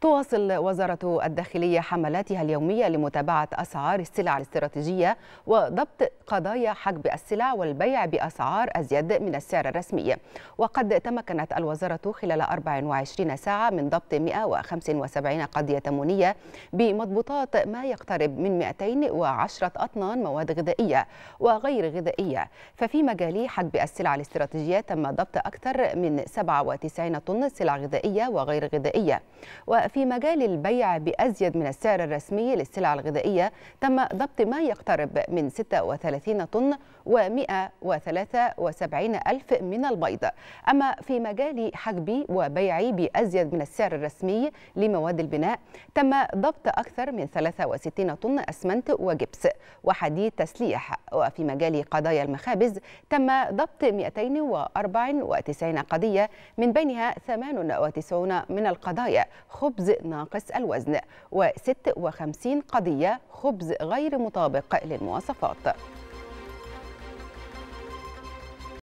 تواصل وزارة الداخلية حملاتها اليومية لمتابعة أسعار السلع الاستراتيجية وضبط قضايا حجب السلع والبيع بأسعار أزيد من السعر الرسمي وقد تمكنت الوزارة خلال 24 ساعة من ضبط 175 قضية تمونية بمضبوطات ما يقترب من 210 أطنان مواد غذائية وغير غذائية ففي مجال حجب السلع الاستراتيجية تم ضبط أكثر من 97 طن سلع غذائية وغير غذائية في مجال البيع بأزيد من السعر الرسمي للسلع الغذائية تم ضبط ما يقترب من 36 طن و173 ألف من البيض أما في مجال حجبي وبيعي بأزيد من السعر الرسمي لمواد البناء تم ضبط أكثر من 63 طن أسمنت وجبس وحديد تسليح وفي مجال قضايا المخابز تم ضبط 294 قضية من بينها 98 من القضايا خب خبز ناقص الوزن و56 قضية خبز غير مطابق للمواصفات